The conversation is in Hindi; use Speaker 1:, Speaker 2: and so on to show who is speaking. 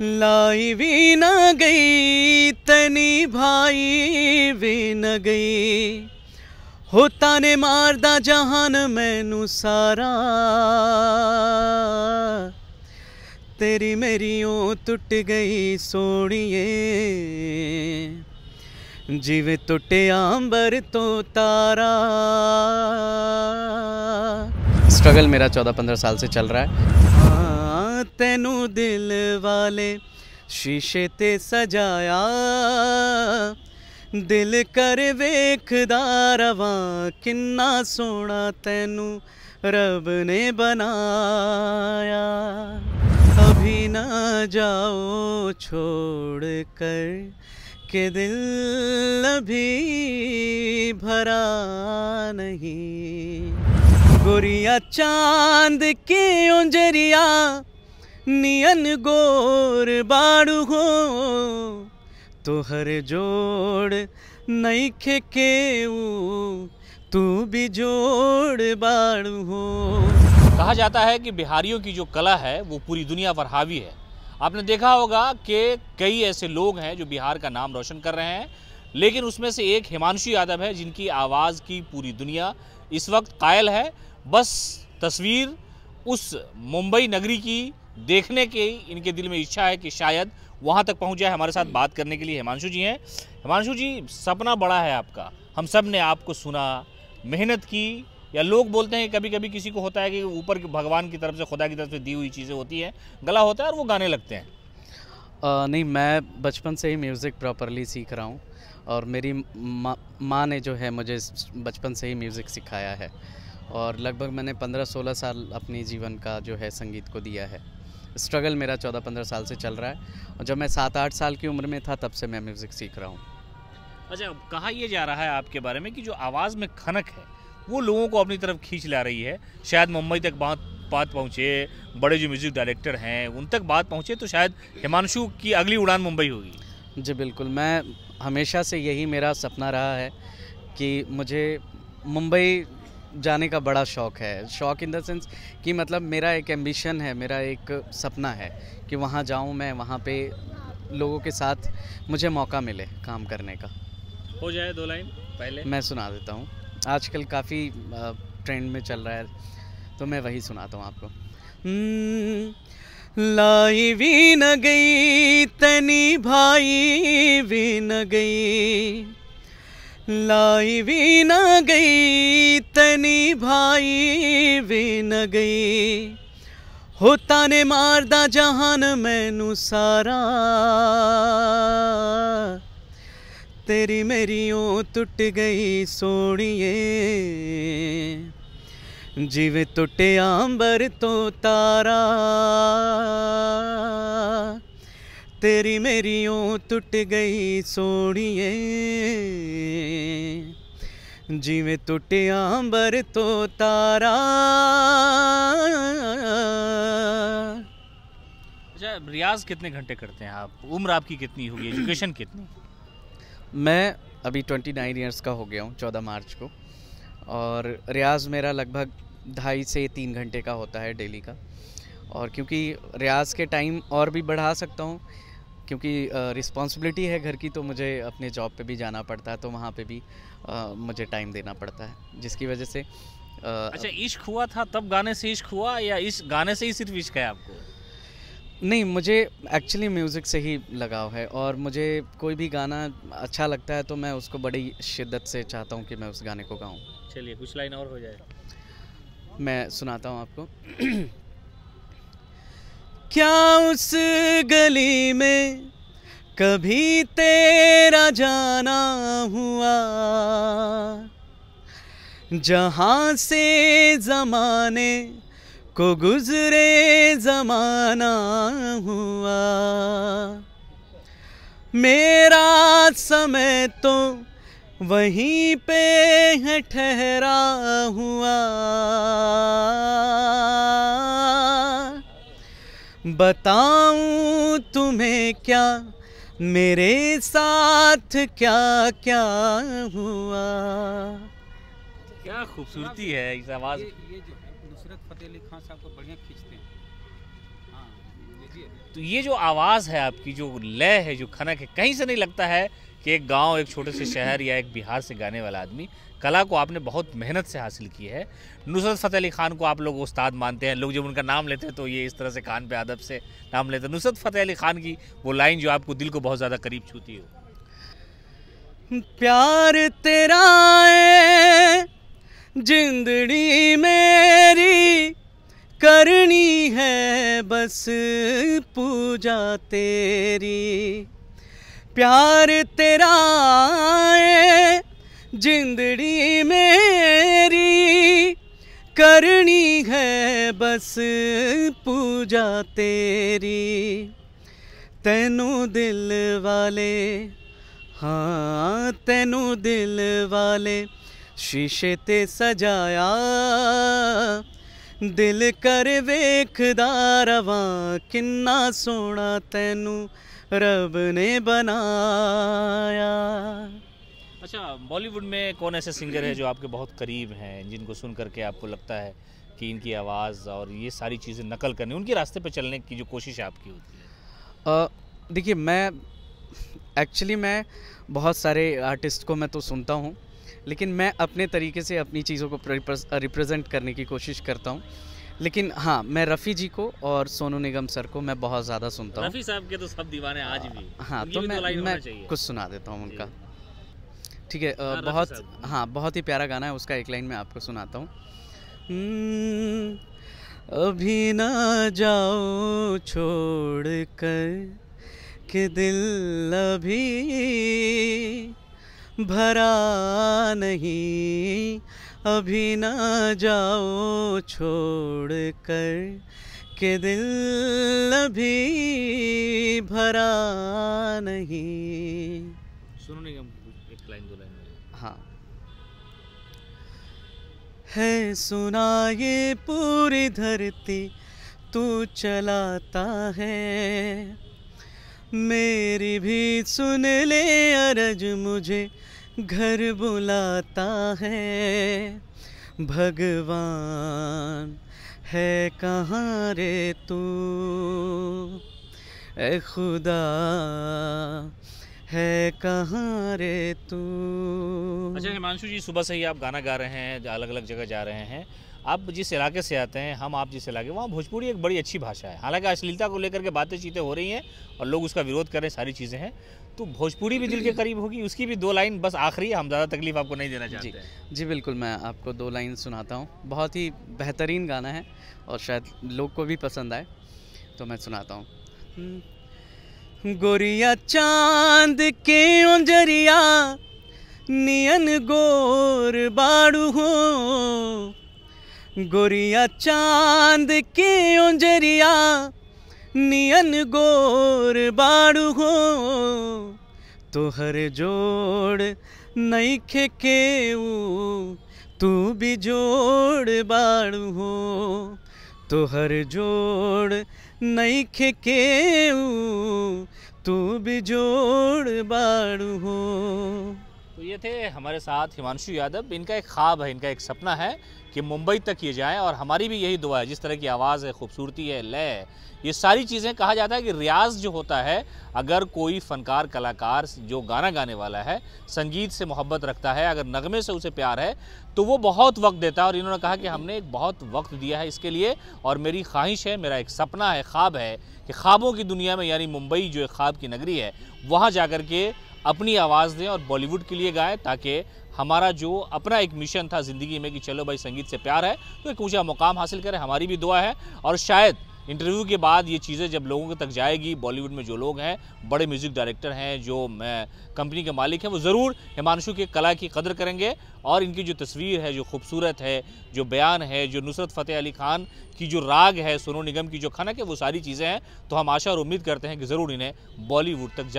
Speaker 1: लाई भी न गई तनी भाई भी न गई होता ने मारदा जहान मैनू सारा तेरी मेरी ओ टुट गई सोनिए जिवे टुटे आंबर तो तारा
Speaker 2: स्ट्रगल मेरा चौदह पंद्रह साल से चल रहा है
Speaker 1: तेनू दिल वाले शीशे ते सजाया दिल कर वेखदार वा कि सोना तेनू रब ने बनाया अभी ना जाओ छोड़ कर के दिल अभी भरा नहीं गोरिया चांद की उंजरिया नियन गोर बाड़ू हो तोहर जोड़ नईखे केऊ तू भी जोड़ बाड़ू हो
Speaker 3: कहा जाता है कि बिहारियों की जो कला है वो पूरी दुनिया पर हावी है आपने देखा होगा कि कई ऐसे लोग हैं जो बिहार का नाम रोशन कर रहे हैं लेकिन उसमें से एक हिमांशु यादव है जिनकी आवाज़ की पूरी दुनिया इस वक्त कायल है बस तस्वीर उस मुंबई नगरी की देखने की इनके दिल में इच्छा है कि शायद वहाँ तक पहुँच जाए हमारे साथ बात करने के लिए हिमांशु जी हैं हिमांशु जी सपना बड़ा है आपका हम सब ने आपको सुना मेहनत की या लोग बोलते हैं कभी कभी किसी को होता है कि ऊपर भगवान की तरफ से खुदा की तरफ से दी हुई चीज़ें होती हैं गला होता है और वो गाने लगते हैं
Speaker 2: आ, नहीं मैं बचपन से ही म्यूज़िक प्रॉपरली सीख रहा हूँ और मेरी माँ मा ने जो है मुझे बचपन से ही म्यूज़िक सिखाया है और लगभग मैंने पंद्रह सोलह साल अपने जीवन का जो है संगीत को दिया है स्ट्रगल मेरा चौदह पंद्रह साल से चल रहा है और जब मैं सात आठ साल की उम्र में था तब से मैं म्यूज़िक सीख रहा हूँ
Speaker 3: अच्छा कहा यह जा रहा है आपके बारे में कि जो आवाज़ में खनक है वो लोगों को अपनी तरफ खींच ला रही है शायद मुंबई तक बात बात पहुँचे बड़े जो म्यूज़िक डायरेक्टर हैं उन तक बात पहुँचे तो शायद हिमांशु की अगली उड़ान मुंबई होगी जी बिल्कुल मैं हमेशा से यही मेरा सपना
Speaker 2: रहा है कि मुझे मुंबई जाने का बड़ा शौक़ है शौक़ इन द सेंस कि मतलब मेरा एक एम्बिशन है मेरा एक सपना है कि वहाँ जाऊँ मैं वहाँ पे लोगों के साथ मुझे मौका मिले काम करने का
Speaker 3: हो जाए दो लाइन पहले मैं
Speaker 2: सुना देता हूँ आजकल काफ़ी ट्रेंड में चल रहा है तो मैं वही सुनाता हूँ आपको
Speaker 1: हम्म, लाई भी न गई तनी भाई भी न गई ਲਾਈ ਵੀ ਨਾ ਗਈ ਤਨੀ ਭਾਈ ਵੀ ਨਾ ਗਈ ਹੋਤਾ ਨੇ ਮਾਰਦਾ ਜਹਾਨ ਮੈਨੂੰ ਸਾਰਾ ਤੇਰੀ ਮੇਰੀ ਟੁੱਟ ਗਈ ਸੋਣੀਏ ਜਿਵੇਂ ਟੁੱਟਿਆ ਅੰਬਰ ਤੋਂ ਤਾਰਾ तेरी मेरी ओ टुट गई सोड़िए जिमें टूटे अंबर तो तारा
Speaker 3: अच्छा रियाज कितने घंटे करते हैं आप उम्र आपकी कितनी होगी एजुकेशन कितनी
Speaker 2: मैं अभी ट्वेंटी नाइन ईयर्स का हो गया हूँ चौदह मार्च को और रियाज मेरा लगभग ढाई से तीन घंटे का होता है डेली का और क्योंकि रियाज के टाइम और भी बढ़ा सकता हूँ क्योंकि रिस्पॉन्सिबिलिटी है घर की तो मुझे अपने जॉब पे भी जाना पड़ता है तो वहाँ पे भी मुझे टाइम देना पड़ता है जिसकी वजह से अच्छा
Speaker 3: इश्क हुआ था तब गाने से इश्क हुआ या इस गाने से ही सिर्फ इश्क है आपको
Speaker 2: नहीं मुझे एक्चुअली म्यूज़िक से ही लगाव है और मुझे कोई भी गाना अच्छा लगता है तो मैं उसको बड़ी शिद्दत से चाहता हूँ कि मैं उस गाने को गाऊँ
Speaker 3: चलिए कुछ लाइन और हो जाए
Speaker 2: मैं
Speaker 1: सुनाता हूँ आपको क्या उस गली में कभी तेरा जाना हुआ जहाँ से जमाने को गुजरे जमाना हुआ मेरा समय तो वहीं पे है ठहरा हुआ बताऊं तुम्हें क्या मेरे साथ क्या क्या
Speaker 3: हुआ क्या खूबसूरती है इस आवाज ये, ये जो
Speaker 1: नुसरत फतेह अली खान साहब को बढ़िया खींचते हैं हाँ,
Speaker 3: तो ये जो आवाज़ है आपकी जो लय है जो खनक है कहीं से नहीं लगता है कि एक गांव एक छोटे से शहर या एक बिहार से गाने वाला आदमी कला को आपने बहुत मेहनत से हासिल की है नुसरत फ़तेह अली खान को आप लोग उस्ताद मानते हैं लोग जब उनका नाम लेते हैं तो ये इस तरह से कान पे अदब से नाम लेते हैं नुसरत फ़तेह अली खान की वो लाइन जो आपको दिल को बहुत ज़्यादा करीब छूती हो
Speaker 1: प्यार तेरा जिंदड़ी मेरी करनी है बस पूजा तेरी प्यार तेरा है जिंदड़ी मेरी करनी है बस पूजा तेरी तेनू दिल वाले हाँ तेनू दिल वाले ਸ਼ੀਸ਼ੇ ਤੇ ਸਜਾਇਆ ਦਿਲ ਕਰ ਵੇਖਦਾ ਰਵਾਂ ਕਿੰਨਾ ਸੋਹਣਾ ਤੈਨੂੰ रब ने बनाया
Speaker 3: अच्छा बॉलीवुड में कौन ऐसे सिंगर है जो आपके बहुत करीब हैं जिनको सुन करके आपको लगता है कि इनकी आवाज़ और ये सारी चीज़ें नकल करने उनके रास्ते पर चलने की जो कोशिश आपकी होती
Speaker 2: है देखिए मैं एक्चुअली मैं बहुत सारे आर्टिस्ट को मैं तो सुनता हूँ लेकिन मैं अपने तरीके से अपनी चीज़ों को रिप्रेजेंट करने की कोशिश करता हूँ लेकिन हाँ मैं रफ़ी जी को और सोनू निगम सर को मैं बहुत ज़्यादा सुनता हूँ रफ़ी
Speaker 3: साहब के तो सब दीवाने आज भी हाँ तो, तो मैं मैं कुछ
Speaker 2: सुना देता हूँ उनका ठीक है हाँ, बहुत हाँ बहुत ही प्यारा गाना है उसका एक लाइन मैं आपको सुनाता हूँ हम्म,
Speaker 1: अभी ना जाओ छोड़ कर के दिल अभी भरा नहीं अभी ना जाओ छोड़ कर के दिल अभी भरा नहीं
Speaker 3: सुनो एक लाइन दो लाइन
Speaker 1: हाँ है सुना ये पूरी धरती तू चलाता है मेरी भी सुन ले अरज मुझे घर बुलाता है भगवान है कहाँ रे तू ए खुदा है कहाँ रे तू
Speaker 3: अच्छा हिमांशु जी सुबह से ही आप गाना गा रहे हैं अलग अलग जगह जा रहे हैं आप जिस इलाके से आते हैं हम आप जिस इलाके वहाँ भोजपुरी एक बड़ी अच्छी भाषा है हालांकि अश्लीलता को लेकर के बातें चीतें हो रही हैं और लोग उसका विरोध कर रहे हैं सारी चीज़ें हैं तो भोजपुरी भी दिल के करीब होगी उसकी भी दो लाइन बस आखिरी हम ज़्यादा तकलीफ आपको नहीं देना चाहते जी, जी बिल्कुल मैं आपको दो लाइन सुनाता हूँ बहुत ही बेहतरीन
Speaker 2: गाना है और शायद लोग को भी पसंद आए तो मैं सुनाता हूँ
Speaker 1: गोरिया चांद के जरिया नियन गोर बाड़ू हो गोरिया चांद के जरिया नियन गोर बाड़ू हो तोहर जोड़ नहीं खे के तू भी जोड़ बाड़ू हो तोहर जोड़ नईखे केऊ तू भी जोड़ बाड़ू हो
Speaker 3: तो ये थे हमारे साथ हिमांशु यादव इनका एक ख्वाब है इनका एक सपना है कि मुंबई तक ये जाएं और हमारी भी यही दुआ है जिस तरह की आवाज़ है खूबसूरती है लय है ये सारी चीज़ें कहा जाता है कि रियाज जो होता है अगर कोई फ़नकार कलाकार जो गाना गाने वाला है संगीत से मोहब्बत रखता है अगर नगमे से उसे प्यार है तो वो बहुत वक्त देता है और इन्होंने कहा कि हमने एक बहुत वक्त दिया है इसके लिए और मेरी ख्वाहिश है मेरा एक सपना है ख्वाब है कि ख्वाबों की दुनिया में यानी मुंबई जो एक ख्वाब की नगरी है वहाँ जा कर के अपनी आवाज़ दें और बॉलीवुड के लिए गाएं ताकि हमारा जो अपना एक मिशन था ज़िंदगी में कि चलो भाई संगीत से प्यार है तो एक ऊँचा मुकाम हासिल करें हमारी भी दुआ है और शायद इंटरव्यू के बाद ये चीज़ें जब लोगों तक जाएगी बॉलीवुड में जो लोग हैं बड़े म्यूज़िक डायरेक्टर हैं जो कंपनी के मालिक हैं वो ज़रूर हिमांशु के कला की कदर करेंगे और इनकी जो तस्वीर है जो खूबसूरत है जो बयान है जो नुसरत फ़तेह अली खान की जो राग है सोनू निगम की जो खनक है वो सारी चीज़ें हैं तो हम आशा और उम्मीद करते हैं कि ज़रूर इन्हें बॉलीवुड तक